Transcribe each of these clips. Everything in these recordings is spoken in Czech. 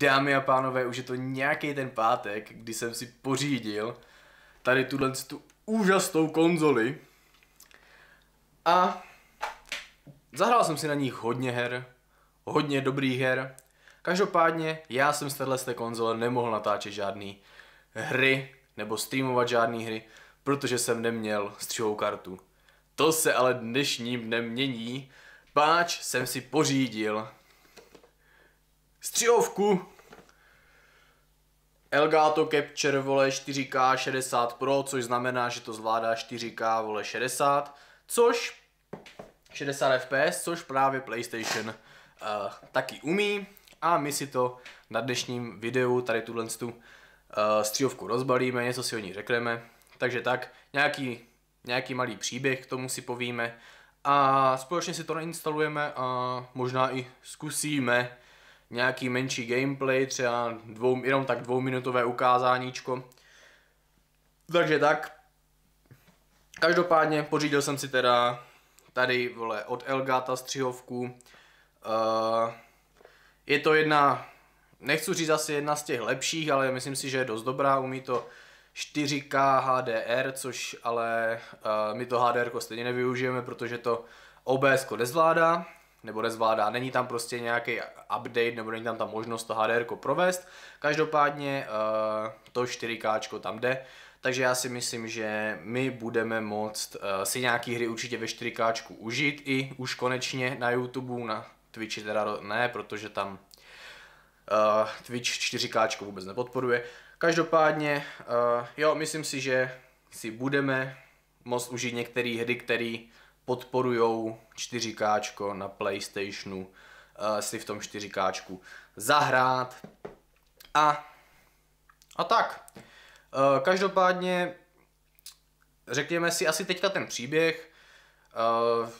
Dámy a pánové, už je to nějaký ten pátek, kdy jsem si pořídil tady tuhle tu úžasnou konzoli. A zahrál jsem si na ní hodně her, hodně dobrých her. Každopádně já jsem z té konzole nemohl natáčet žádný hry nebo streamovat žádné hry, protože jsem neměl střihovou kartu. To se ale dnešním dnem mění, páč jsem si pořídil Střihovku Elgato Capture vole 4K 60 Pro, což znamená, že to zvládá 4K vole 60, což 60 fps, což právě PlayStation uh, taky umí a my si to na dnešním videu tady tuhle tu uh, střihovku rozbalíme, něco si o ní řekneme, takže tak, nějaký, nějaký malý příběh k tomu si povíme a společně si to nainstalujeme a možná i zkusíme nějaký menší gameplay, třeba dvou, jenom tak dvouminutové ukázáníčko. Takže tak. Každopádně pořídil jsem si teda tady vole, od Elgata střihovku. Uh, je to jedna, nechci říct asi jedna z těch lepších, ale myslím si, že je dost dobrá, umí to 4K HDR, což ale uh, my to HDR stejně nevyužijeme, protože to OBS nezvládá, nebo nezvládá. Není tam prostě nějaký update nebo není tam ta možnost to HDR provést. Každopádně eh, to 4K tam jde, takže já si myslím, že my budeme moct eh, si nějaký hry určitě ve 4K užít i už konečně na YouTube, na Twitchi teda ne, protože tam eh, Twitch 4K vůbec nepodporuje. Každopádně, jo, myslím si, že si budeme moct užít některé hry, které podporují 4K na Playstationu eh, si v tom 4K zahrát a, a tak. Eh, každopádně řekněme si asi teďka ten příběh. Eh,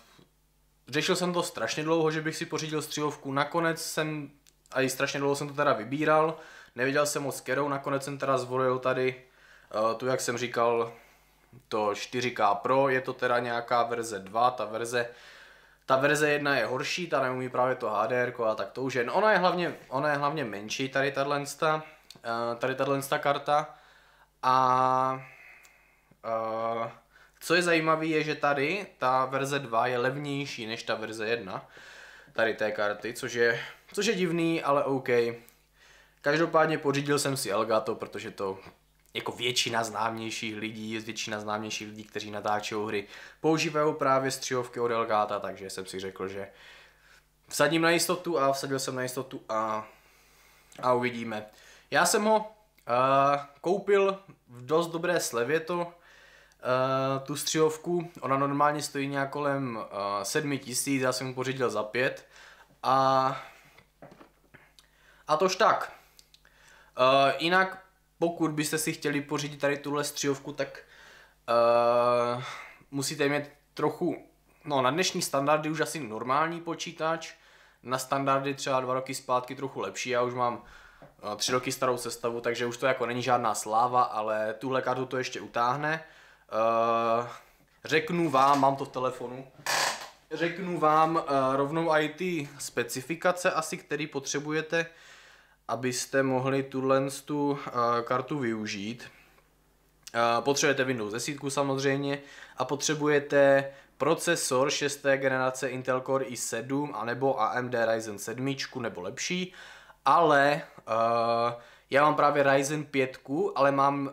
řešil jsem to strašně dlouho, že bych si pořídil střílovku. Nakonec jsem, a i strašně dlouho jsem to teda vybíral, nevěděl jsem moc kterou, nakonec jsem teda zvolil tady tu, jak jsem říkal, to 4K Pro, je to teda nějaká verze 2, ta verze ta verze 1 je horší, ta neumí právě to HDR a tak to už jen. No, ona je hlavně, ona je hlavně menší, tady tato, eh, tady tato karta. A eh, co je zajímavé, je, že tady ta verze 2 je levnější než ta verze 1 tady té karty, což je, což je divný, ale OK. Každopádně pořídil jsem si Elgato, protože to jako většina známějších lidí, většina známějších lidí, kteří natáčejí hry, používají právě střihovky od Elgata, takže jsem si řekl, že vsadím na jistotu a vsadil jsem na jistotu a, a uvidíme. Já jsem ho uh, koupil v dost dobré slevě to, uh, tu střihovku, ona normálně stojí nějak kolem uh, eh, 7 tisíc, já jsem mu pořídil za 5 a, a tož tak. Uh, jinak pokud byste si chtěli pořídit tady tuhle střihovku, tak uh, musíte mít trochu, no na dnešní standardy už asi normální počítač, na standardy třeba dva roky zpátky trochu lepší, já už mám uh, tři roky starou sestavu, takže už to jako není žádná sláva, ale tuhle kartu to ještě utáhne. Uh, řeknu vám, mám to v telefonu, řeknu vám uh, rovnou i ty specifikace asi, který potřebujete abyste mohli tuhle tu eh, kartu využít. Eh, potřebujete Windows 10 samozřejmě a potřebujete procesor 6. generace Intel Core i7 anebo AMD Ryzen 7 nebo lepší, ale eh, já mám právě Ryzen 5, ale mám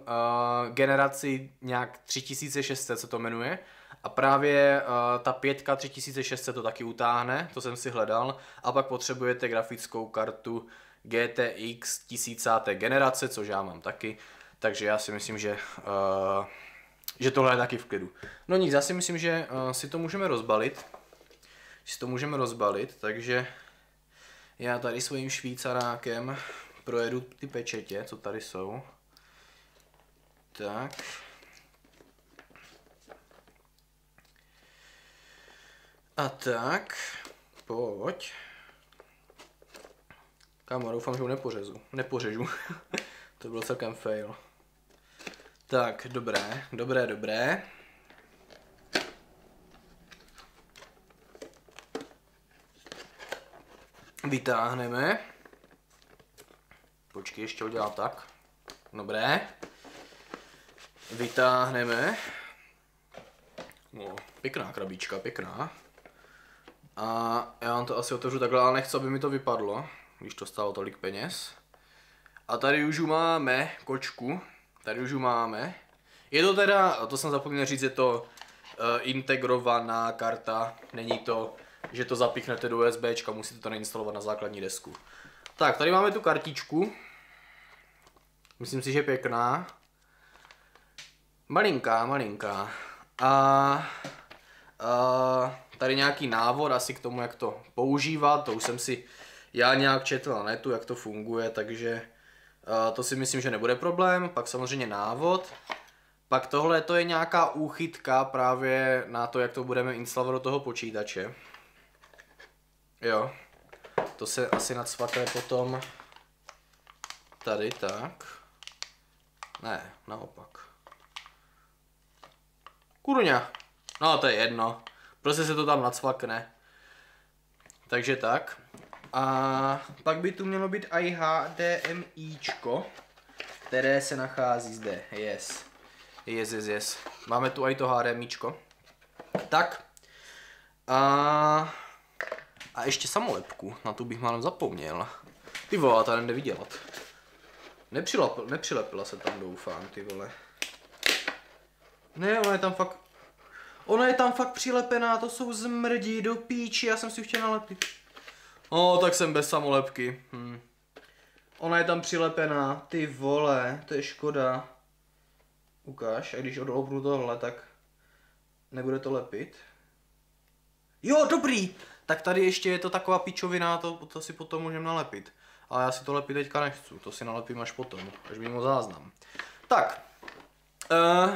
generaci nějak 3600 co to jmenuje, a právě uh, ta pětka 3600 to taky utáhne, to jsem si hledal. A pak potřebujete grafickou kartu GTX 1000. generace, což já mám taky. Takže já si myslím, že, uh, že tohle je taky v klidu. No nic, já si myslím, že uh, si to můžeme rozbalit. Si to můžeme rozbalit, takže já tady svým švýcarákem projedu ty pečetě, co tady jsou. Tak. A tak, pojď. Kámo, doufám, že ho nepořezu. Nepořežu. to byl celkem fail. Tak, dobré, dobré, dobré. Vytáhneme. Počkej, ještě udělám, tak. Dobré. Vytáhneme. No, pěkná krabička, pěkná. A já vám to asi otevřu takhle, ale nechci, aby mi to vypadlo, když to stálo tolik peněz. A tady už máme kočku, tady už máme. Je to teda, to jsem zapomněl říct, je to uh, integrovaná karta, není to, že to zapíchnete do USB, musíte to nainstalovat na základní desku. Tak, tady máme tu kartičku. Myslím si, že je pěkná. Malinká, malinká. A... a tady nějaký návod asi k tomu, jak to používat, to už jsem si já nějak četl na netu, jak to funguje, takže eh, to si myslím, že nebude problém. Pak samozřejmě návod. Pak tohle to je nějaká úchytka právě na to, jak to budeme instalovat do toho počítače. Jo. To se asi nadsvakne potom tady tak. Ne, naopak. Kurňa. No to je jedno. Prostě se to tam nacvakne. Takže tak. A pak by tu mělo být i HDMIčko, které se nachází zde. Yes. Yes, yes, yes. Máme tu i to HDMIčko. Tak. A... A ještě samolepku, na tu bych málem zapomněl. Ty vole, ta jde vydělat. nepřilepila se tam, doufám, ty vole. Ne, ona je tam fakt Ona je tam fakt přilepená, to jsou zmrdí do píči, já jsem si chtěl nalepit. No, tak jsem bez samolepky. Hm. Ona je tam přilepená, ty vole, to je škoda. Ukáž, a když odloupnu tohle, tak nebude to lepit. Jo, dobrý! Tak tady ještě je to taková pičovina, to, to si potom můžeme nalepit. Ale já si to lepit teďka nechci, to si nalepím až potom, až mimo záznam. Tak, uh,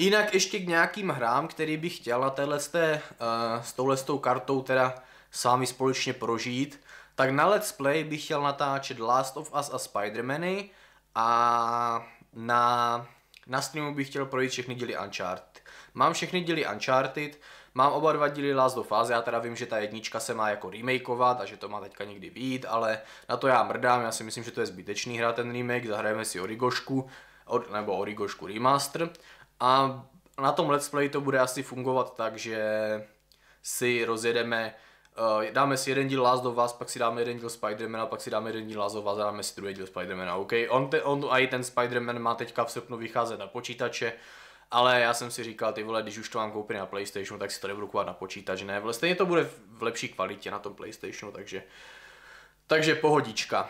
Jinak ještě k nějakým hrám, který bych chtěl a téhle eh, s, té, uh, s touhle s tou kartou teda s vámi společně prožít, tak na Let's Play bych chtěl natáčet Last of Us a Spidermany a na, na streamu bych chtěl projít všechny díly Uncharted. Mám všechny díly Uncharted, mám oba dva díly Last of Us, já teda vím, že ta jednička se má jako remakeovat a že to má teďka někdy výjít, ale na to já mrdám, já si myslím, že to je zbytečný hra ten remake, zahrajeme si Origošku, or, nebo Origošku remaster a na tom let's play to bude asi fungovat tak, že si rozjedeme, eh, dáme si jeden díl Last of Us, pak si dáme jeden díl Spidermana, pak si dáme jeden díl Last of Us a dáme si druhý díl Spidermana. OK, on, te, on a i ten Spiderman má teďka v srpnu vycházet na počítače, ale já jsem si říkal, ty vole, když už to mám koupit na Playstationu, tak si to nebudu kupovat na počítač, ne, vole, stejně to bude v lepší kvalitě na tom Playstationu, takže, takže pohodička.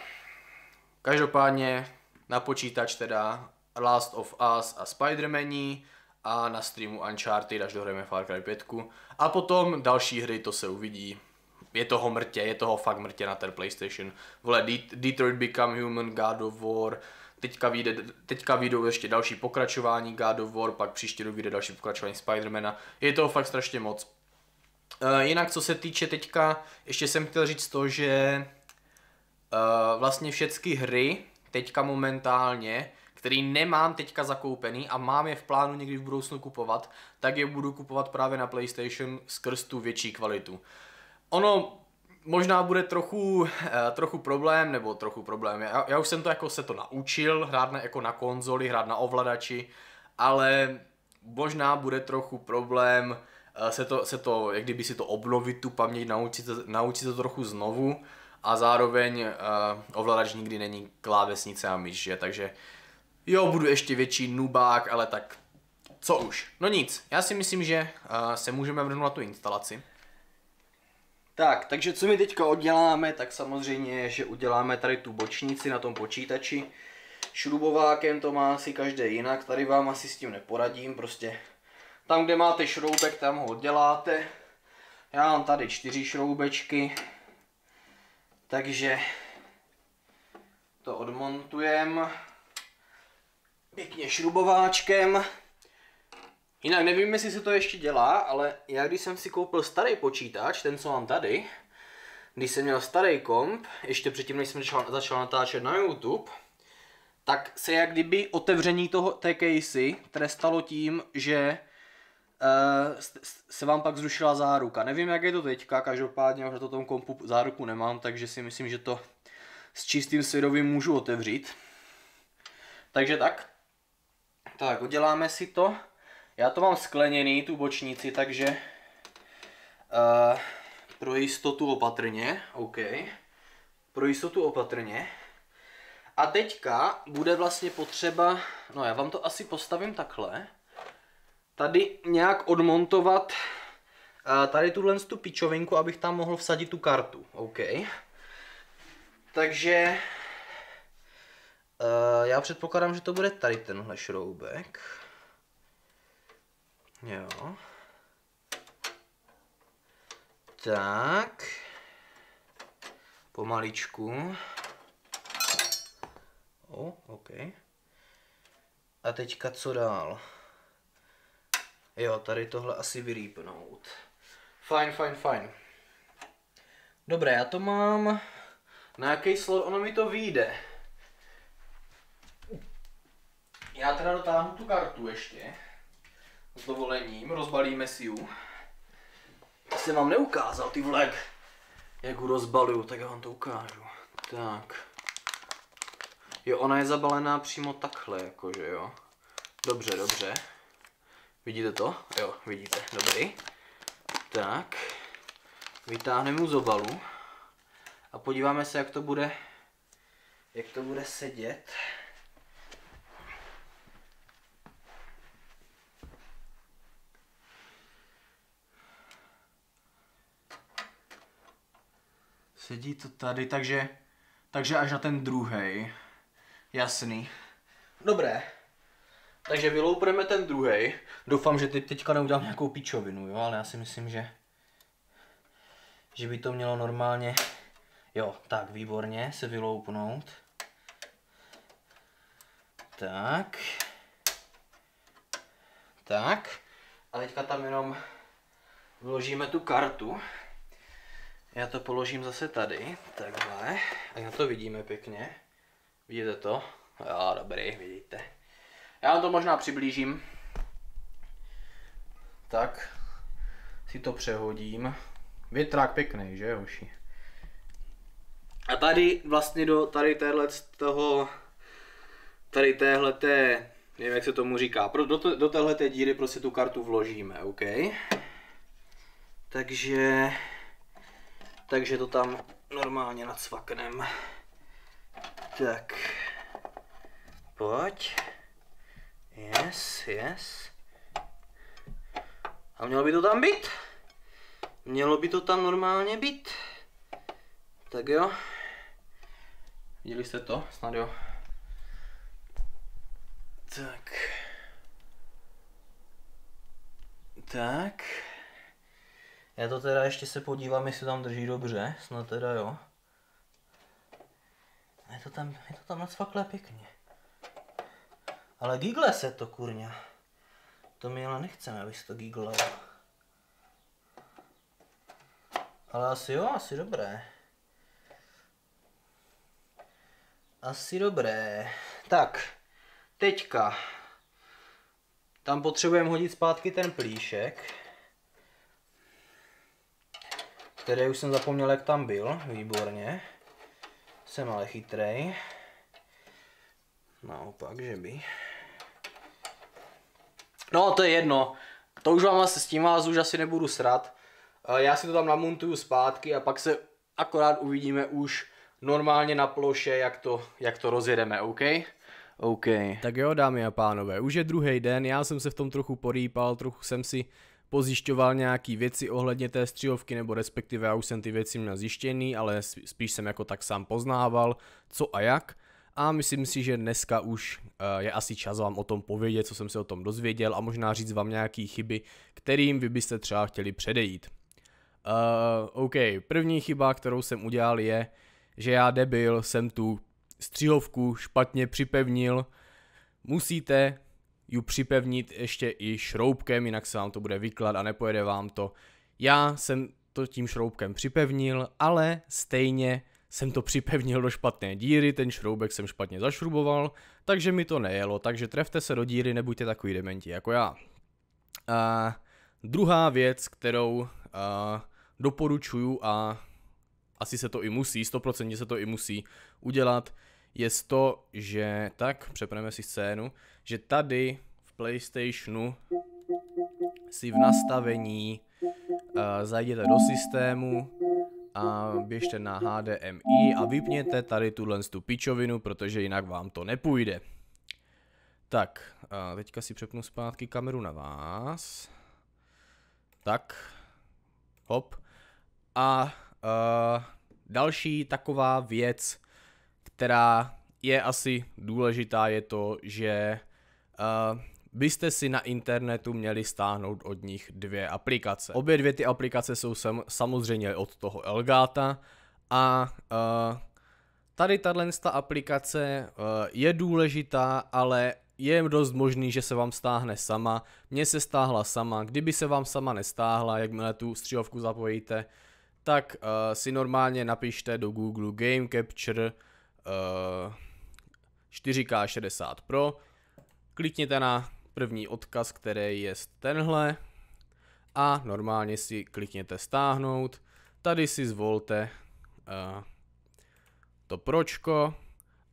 Každopádně na počítač teda Last of Us a Spidermani a na streamu Uncharted, až dohrajeme Far Cry 5. A potom další hry, to se uvidí. Je toho mrtě, je toho fakt mrtě na ten PlayStation. Vole, Detroit Become Human, God of War, teďka, vyjde, teďka vyjdou ještě další pokračování God of War, pak příště rok vyjde další pokračování Spidermana. Je toho fakt strašně moc. E, jinak co se týče teďka, ještě jsem chtěl říct to, že e, vlastně všechny hry teďka momentálně který nemám teďka zakoupený a mám je v plánu někdy v budoucnu kupovat, tak je budu kupovat právě na PlayStation skrz tu větší kvalitu. Ono možná bude trochu, eh, trochu problém, nebo trochu problém, já, já už jsem to jako se to naučil, hrát na, jako na konzoli, hrát na ovladači, ale možná bude trochu problém eh, se to, se to jak kdyby si to obnovit, tu paměť, naučit, naučit to trochu znovu a zároveň uh, ovladač nikdy není klávesnice a myš, že? takže jo, budu ještě větší nubák, ale tak co už. No nic, já si myslím, že uh, se můžeme vrhnout na tu instalaci. Tak, takže co my teďka uděláme? tak samozřejmě, že uděláme tady tu bočnici na tom počítači. Šrubovákem to má asi každé jinak, tady vám asi s tím neporadím, prostě tam, kde máte šroubek, tam ho děláte. Já mám tady čtyři šroubečky, takže to odmontujeme pěkně šrubováčkem. Jinak nevím, jestli se to ještě dělá, ale já když jsem si koupil starý počítač, ten co mám tady, když jsem měl starý komp, ještě předtím, než jsem začal, začal natáčet na YouTube, tak se jak kdyby otevření toho, té casey trestalo tím, že uh, se vám pak zrušila záruka. Nevím, jak je to teďka, každopádně už na to tom kompu záruku nemám, takže si myslím, že to s čistým svědovím můžu otevřít. Takže tak, tak, uděláme si to. Já to mám skleněný, tu bočnici, takže uh, pro jistotu opatrně, OK. Pro jistotu opatrně. A teďka bude vlastně potřeba, no já vám to asi postavím takhle, tady nějak odmontovat uh, tady tuhle tu pičovinku, abych tam mohl vsadit tu kartu, OK. Takže Eh, já předpokládám, že to bude tady tenhle šroubek. Jo. Tak. Pomaličku. O, OK. A teďka co dál? Jo, tady tohle asi vyrýpnout. Fajn, fajn, fajn. Dobré, já to mám... Na jaký slot ono mi to vyjde? Já teda dotáhnu tu kartu ještě. S dovolením, rozbalíme si ju. Já jsem vám neukázal, ty vlek. Jak ju rozbaluju, tak já vám to ukážu. Tak. Jo, ona je zabalená přímo takhle, jakože jo. Dobře, dobře. Vidíte to? Jo, vidíte, dobrý. Tak. Vytáhneme mu z obalu. A podíváme se, jak to bude, jak to bude sedět. Sedí to tady, takže, takže až na ten druhý. Jasný. Dobré. Takže vyloupneme ten druhý. Doufám, že teď, teďka neudělám nějakou pičovinu, jo, ale já si myslím, že že by to mělo normálně, jo, tak výborně se vyloupnout. Tak. Tak. A teďka tam jenom vložíme tu kartu. Já to položím zase tady, takhle. A na to vidíme pěkně. Vidíte to? Jo, dobrý, vidíte. Já vám to možná přiblížím. Tak si to přehodím. Větrák pěkný, že hoši? A tady vlastně do tady téhle z toho, tady téhle té, nevím jak se tomu říká, pro, do, do téhle té díry prostě tu kartu vložíme, OK? Takže takže to tam normálně nacvaknem. Tak, pojď. Yes, yes. A mělo by to tam být? Mělo by to tam normálně být. Tak jo. Viděli jste to? Snad jo. Tak. Tak. Já to teda ještě se podívám, jestli tam drží dobře, snad teda jo. Je to tam, je to tam nacvaklé pěkně. Ale gigle se to, kurňa. To my ale nechceme, aby se to giglalo. Ale asi jo, asi dobré. Asi dobré. Tak, teďka. Tam potřebujeme hodit zpátky ten plíšek který už jsem zapomněl, jak tam byl. Výborně. Jsem ale chytrej. Naopak, že by. No, to je jedno. To už vám asi s tím vás už asi nebudu srat. Eh, já si to tam namontuju zpátky a pak se akorát uvidíme už normálně na ploše, jak to, jak to rozjedeme, OK? OK. Tak jo, dámy a pánové, už je druhý den, já jsem se v tom trochu porýpal, trochu jsem si pozjišťoval nějaký věci ohledně té střílovky, nebo respektive já už jsem ty věci měl zjištěný, ale spíš jsem jako tak sám poznával, co a jak. A myslím si, že dneska už eh, je asi čas vám o tom povědět, co jsem se o tom dozvěděl a možná říct vám nějaké chyby, kterým vy byste třeba chtěli předejít. Uh, OK, první chyba, kterou jsem udělal je, že já debil jsem tu střihovku špatně připevnil. Musíte ju připevnit ještě i šroubkem, jinak se vám to bude vyklad a nepojede vám to. Já jsem to tím šroubkem připevnil, ale stejně jsem to připevnil do špatné díry, ten šroubek jsem špatně zašruboval, takže mi to nejelo, takže trefte se do díry, nebuďte takový dementi jako já. A druhá věc, kterou a, doporučuju a asi se to i musí, 100% se to i musí udělat, je to, že tak, přepneme si scénu, že tady v PlayStationu si v nastavení uh, zajděte do systému a běžte na HDMI a vypněte tady tuhle tu pičovinu, protože jinak vám to nepůjde. Tak, uh, teďka si přepnu zpátky kameru na vás. Tak, hop. A uh, další taková věc, která je asi důležitá, je to, že uh, eh, byste si na internetu měli stáhnout od nich dvě aplikace. Obě dvě ty aplikace jsou sam, samozřejmě od toho Elgata a uh, tady tato aplikace uh, je důležitá, ale je dost možný, že se vám stáhne sama. Mně se stáhla sama, kdyby se vám sama nestáhla, jakmile tu střílovku zapojíte, tak uh, si normálně napište do Google Game Capture uh, 4K60 Pro klikněte na první odkaz, který je tenhle a normálně si klikněte stáhnout. Tady si zvolte uh, to pročko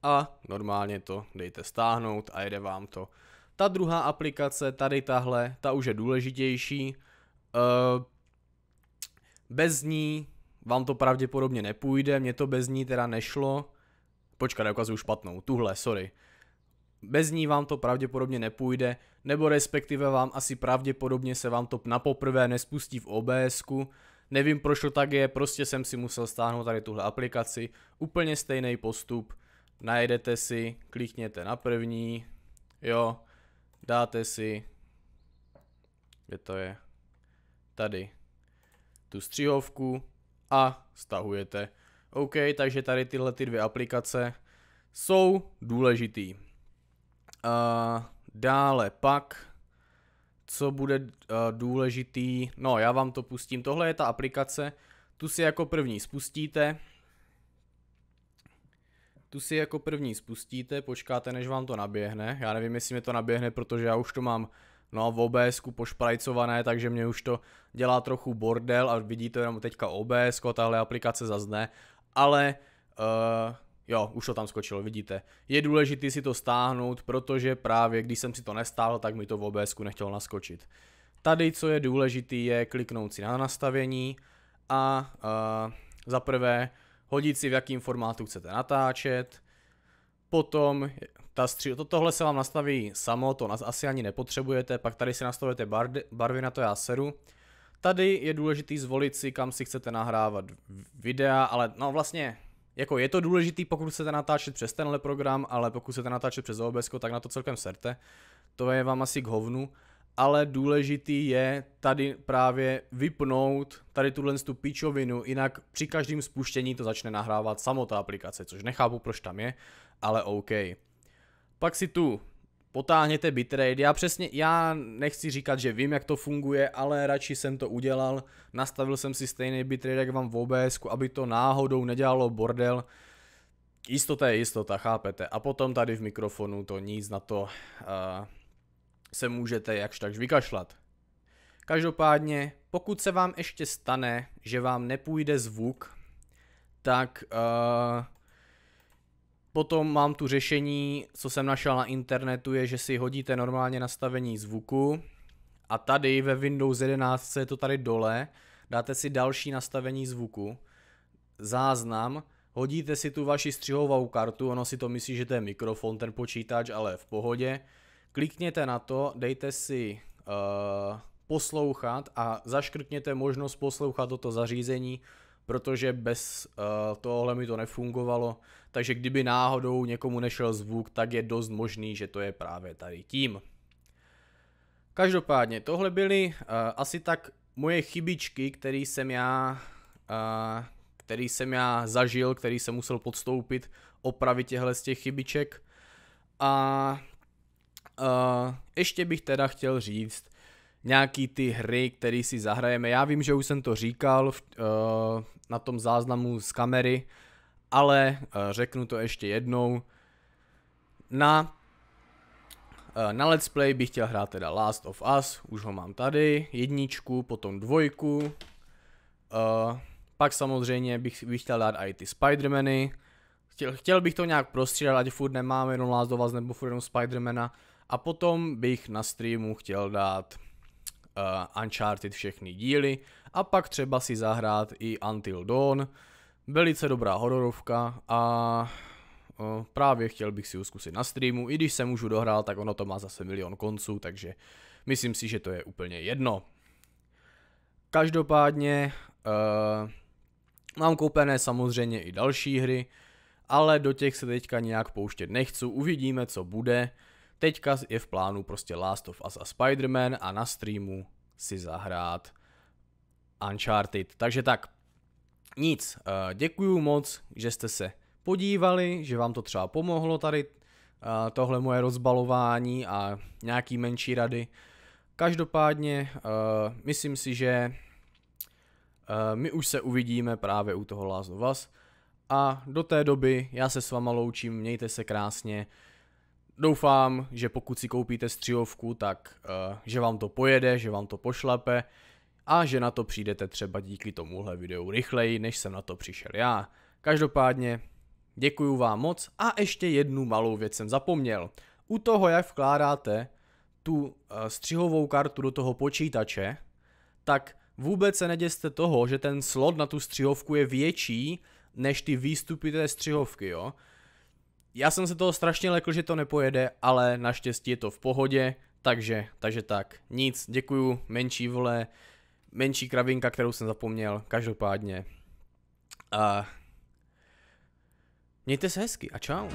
a normálně to dejte stáhnout a jede vám to. Ta druhá aplikace, tady tahle, ta už je důležitější. Uh, bez ní vám to pravděpodobně nepůjde, mě to bez ní teda nešlo. Počkat, ukazuju špatnou, tuhle, sorry. Bez ní vám to pravděpodobně nepůjde, nebo respektive vám asi pravděpodobně se vám to na poprvé nespustí v obs -ku. Nevím proč to tak je, prostě jsem si musel stáhnout tady tuhle aplikaci. Úplně stejný postup, najedete si, klikněte na první, jo, dáte si, kde to je, tady, tu střihovku a stahujete. OK, takže tady tyhle ty dvě aplikace jsou důležitý dále pak, co bude uh, důležitý, no já vám to pustím, tohle je ta aplikace, tu si jako první spustíte, tu si jako první spustíte, počkáte než vám to naběhne, já nevím jestli mi to naběhne, protože já už to mám no v obs pošprajcované, takže mě už to dělá trochu bordel a vidíte jenom teďka OBS, tahle aplikace zazne, ale uh, Jo, už to tam skočilo, vidíte. Je důležité si to stáhnout, protože právě když jsem si to nestáhl, tak mi to v obs nechtělo naskočit. Tady, co je důležité, je kliknout si na nastavení a uh, za prvé hodit si, v jakém formátu chcete natáčet. Potom ta stři... to, tohle se vám nastaví samo, to nás asi ani nepotřebujete, pak tady si nastavujete bar... barvy, na to já seru. Tady je důležité zvolit si, kam si chcete nahrávat videa, ale no vlastně jako je to důležitý, pokud chcete natáčet přes tenhle program, ale pokud chcete natáčet přes OBS, tak na to celkem serte. To je vám asi k hovnu. Ale důležitý je tady právě vypnout tady tuhle tu píčovinu, jinak při každém spuštění to začne nahrávat samo ta aplikace, což nechápu, proč tam je, ale OK. Pak si tu potáhněte bitrate. Já přesně, já nechci říkat, že vím, jak to funguje, ale radši jsem to udělal. Nastavil jsem si stejný bitrate, jak vám v OBS, aby to náhodou nedělalo bordel. Jistota je jistota, chápete. A potom tady v mikrofonu to nic na to uh, se můžete jakž takž vykašlat. Každopádně, pokud se vám ještě stane, že vám nepůjde zvuk, tak uh, Potom mám tu řešení, co jsem našel na internetu, je, že si hodíte normálně nastavení zvuku a tady ve Windows 11 je to tady dole, dáte si další nastavení zvuku, záznam, hodíte si tu vaši střihovou kartu, ono si to myslí, že to je mikrofon, ten počítač, ale v pohodě. Klikněte na to, dejte si uh, poslouchat a zaškrtněte možnost poslouchat toto zařízení, protože bez uh, tohohle mi to nefungovalo takže kdyby náhodou někomu nešel zvuk, tak je dost možný, že to je právě tady tím. Každopádně tohle byly uh, asi tak moje chybičky, které jsem já uh, který jsem já zažil, který jsem musel podstoupit opravit těhle z těch chybiček. A uh, ještě bych teda chtěl říct nějaký ty hry, které si zahrajeme. Já vím, že už jsem to říkal v, uh, na tom záznamu z kamery, ale eh, řeknu to ještě jednou, na, eh, na Let's Play bych chtěl hrát teda Last of Us, už ho mám tady, jedničku, potom dvojku, eh, pak samozřejmě bych, bych chtěl dát i ty Spidermany, chtěl, chtěl bych to nějak prostřídat, ať furt nemáme jenom Last of Us nebo furt jenom Spidermana, a potom bych na streamu chtěl dát uh, Uncharted všechny díly a pak třeba si zahrát i Until Dawn, Velice dobrá hororovka a právě chtěl bych si ji zkusit na streamu, i když se můžu dohrát, tak ono to má zase milion konců, takže myslím si, že to je úplně jedno. Každopádně uh, mám koupené samozřejmě i další hry, ale do těch se teďka nějak pouštět nechci, uvidíme co bude. Teďka je v plánu prostě Last of Us a Spider-Man a na streamu si zahrát Uncharted. Takže tak, nic, eh, děkuju moc, že jste se podívali, že vám to třeba pomohlo tady eh, tohle moje rozbalování a nějaký menší rady. Každopádně eh, myslím si, že my už se uvidíme právě u toho Last of Us. A do té doby já se s váma loučím, mějte se krásně. Doufám, že pokud si koupíte střihovku, tak že vám to pojede, že vám to pošlape a že na to přijdete třeba díky tomuhle videu rychleji, než jsem na to přišel já. Každopádně děkuju vám moc a ještě jednu malou věc jsem zapomněl. U toho, jak vkládáte tu eh, střihovou kartu do toho počítače, tak vůbec se neděste toho, že ten slot na tu střihovku je větší než ty výstupy té střihovky, jo. Já jsem se toho strašně lekl, že to nepojede, ale naštěstí je to v pohodě, takže, takže tak, nic, děkuju, menší vole, menší kravinka, kterou jsem zapomněl, každopádně. Uh, mějte se hezky a čau.